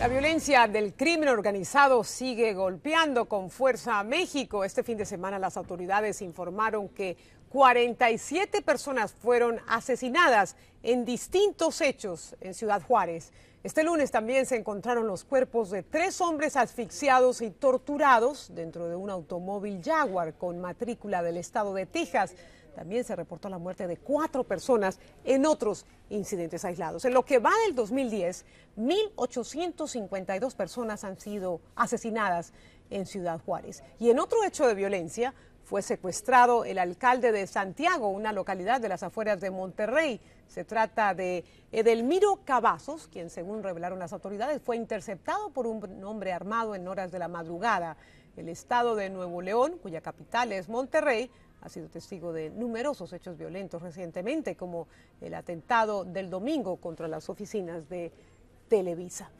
La violencia del crimen organizado sigue golpeando con fuerza a México. Este fin de semana las autoridades informaron que 47 personas fueron asesinadas en distintos hechos en Ciudad Juárez. Este lunes también se encontraron los cuerpos de tres hombres asfixiados y torturados dentro de un automóvil Jaguar con matrícula del estado de Texas. También se reportó la muerte de cuatro personas en otros incidentes aislados. En lo que va del 2010, 1.852 personas han sido asesinadas en Ciudad Juárez. Y en otro hecho de violencia, fue secuestrado el alcalde de Santiago, una localidad de las afueras de Monterrey. Se trata de Edelmiro Cavazos, quien según revelaron las autoridades fue interceptado por un hombre armado en horas de la madrugada. El estado de Nuevo León, cuya capital es Monterrey, ha sido testigo de numerosos hechos violentos recientemente, como el atentado del domingo contra las oficinas de Televisa.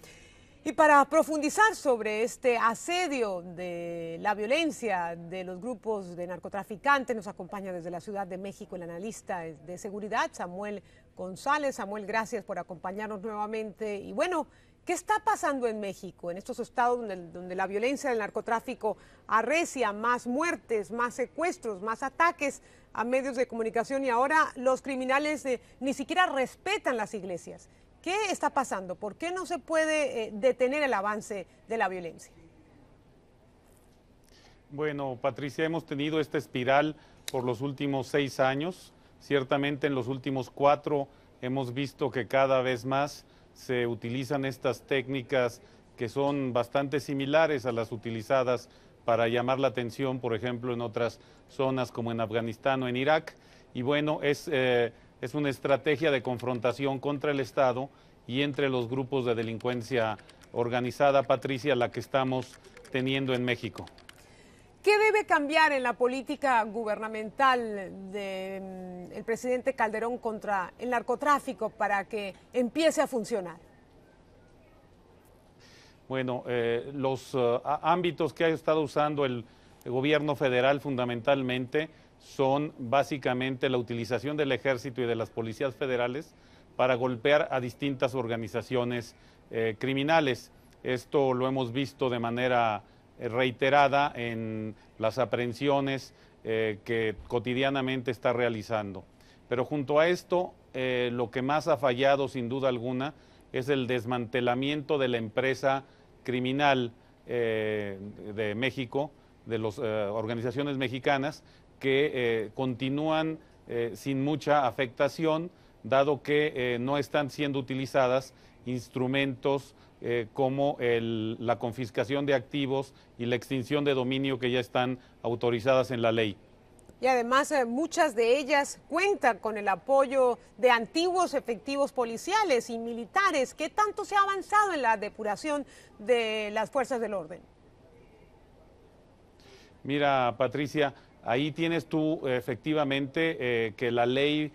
Y para profundizar sobre este asedio de la violencia de los grupos de narcotraficantes, nos acompaña desde la Ciudad de México el analista de seguridad Samuel González. Samuel, gracias por acompañarnos nuevamente. Y bueno, ¿Qué está pasando en México, en estos estados donde, la violencia del narcotráfico arrecia, más muertes, más secuestros, más ataques a medios de comunicación y ahora los criminales eh, ni siquiera respetan las iglesias? ¿Qué está pasando? ¿Por qué no se puede eh, detener el avance de la violencia? Bueno, Patricia, hemos tenido esta espiral por los últimos seis años. Ciertamente en los últimos cuatro hemos visto que cada vez más se utilizan estas técnicas que son bastante similares a las utilizadas para llamar la atención, por ejemplo, en otras zonas como en Afganistán o en Irak. Y bueno, es, eh, es una estrategia de confrontación contra el Estado y entre los grupos de delincuencia organizada, Patricia, la que estamos teniendo en México. ¿Qué debe cambiar en la política gubernamental del mm, presidente Calderón contra el narcotráfico para que empiece a funcionar? Bueno, eh, los eh, ámbitos que ha estado usando el, gobierno federal fundamentalmente son básicamente la utilización del ejército y de las policías federales para golpear a distintas organizaciones eh, criminales. Esto lo hemos visto de manera eh, reiterada en las aprehensiones eh, que cotidianamente está realizando. Pero junto a esto, eh, lo que más ha fallado sin duda alguna es el desmantelamiento de la empresa criminal de México, de las organizaciones mexicanas, que continúan sin mucha afectación, dado que no están siendo utilizadas instrumentos eh, como la confiscación de activos y la extinción de dominio que ya están autorizadas en la ley. Y además eh, muchas de ellas cuentan con el apoyo de antiguos efectivos policiales y militares. ¿Qué tanto se ha avanzado en la depuración de las fuerzas del orden? Mira, Patricia, ahí tienes tú efectivamente eh, que la ley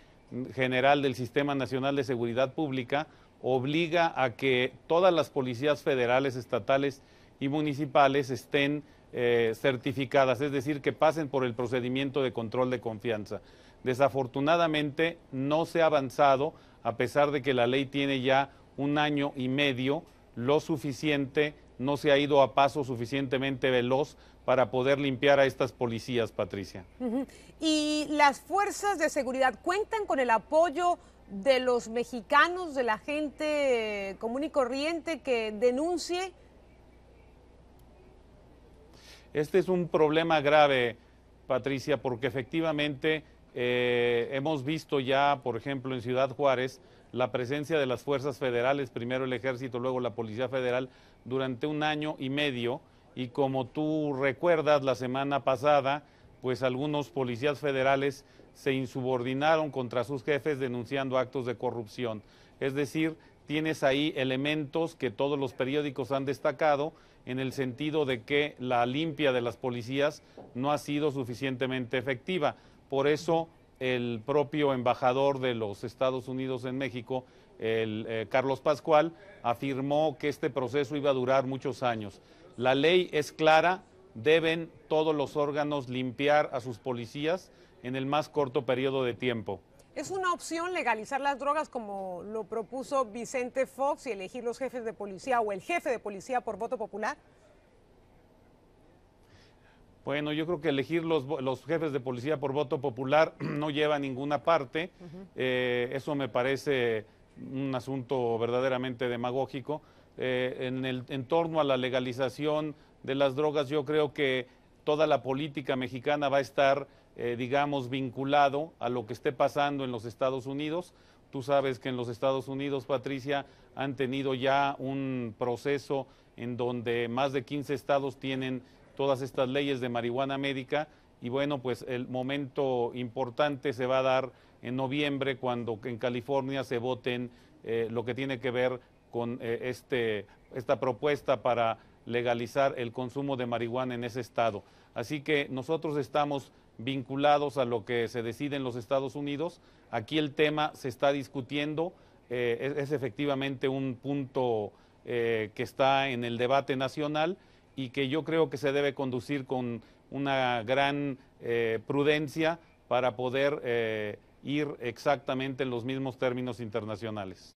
general del Sistema Nacional de Seguridad Pública obliga a que todas las policías federales, estatales y municipales estén eh, certificadas, es decir, que pasen por el procedimiento de control de confianza. Desafortunadamente no se ha avanzado, a pesar de que la ley tiene ya un año y medio, lo suficiente, no se ha ido a paso suficientemente veloz para poder limpiar a estas policías, Patricia. ¿Y las fuerzas de seguridad cuentan con el apoyo de los mexicanos, de la gente común y corriente que denuncie? Este es un problema grave, Patricia, porque efectivamente eh, hemos visto ya, por ejemplo, en Ciudad Juárez, la presencia de las fuerzas federales, primero el ejército, luego la Policía Federal, durante un año y medio. Y como tú recuerdas, la semana pasada, pues algunos policías federales se insubordinaron contra sus jefes denunciando actos de corrupción. Es decir, tienes ahí elementos que todos los periódicos han destacado en el sentido de que la limpia de las policías no ha sido suficientemente efectiva. Por eso el propio embajador de los Estados Unidos en México, el, eh, Carlos Pascual, afirmó que este proceso iba a durar muchos años. La ley es clara, deben todos los órganos limpiar a sus policías en el más corto periodo de tiempo. ¿Es una opción legalizar las drogas como lo propuso Vicente Fox y elegir los jefes de policía o el jefe de policía por voto popular? Bueno, yo creo que elegir los, los jefes de policía por voto popular no lleva a ninguna parte. Eh, eso me parece un asunto verdaderamente demagógico. Eh, en, el, torno a la legalización de las drogas, yo creo que toda la política mexicana va a estar, eh, digamos, vinculado a lo que esté pasando en los Estados Unidos. Tú sabes que en los Estados Unidos, Patricia, han tenido ya un proceso en donde más de 15 estados tienen todas estas leyes de marihuana médica y bueno, pues el momento importante se va a dar en noviembre cuando en California se voten eh, lo que tiene que ver con eh, este, esta propuesta para legalizar el consumo de marihuana en ese estado. Así que nosotros estamos vinculados a lo que se decide en los Estados Unidos. Aquí el tema se está discutiendo, eh, es, efectivamente un punto eh, que está en el debate nacional y que yo creo que se debe conducir con una gran prudencia para poder ir exactamente en los mismos términos internacionales.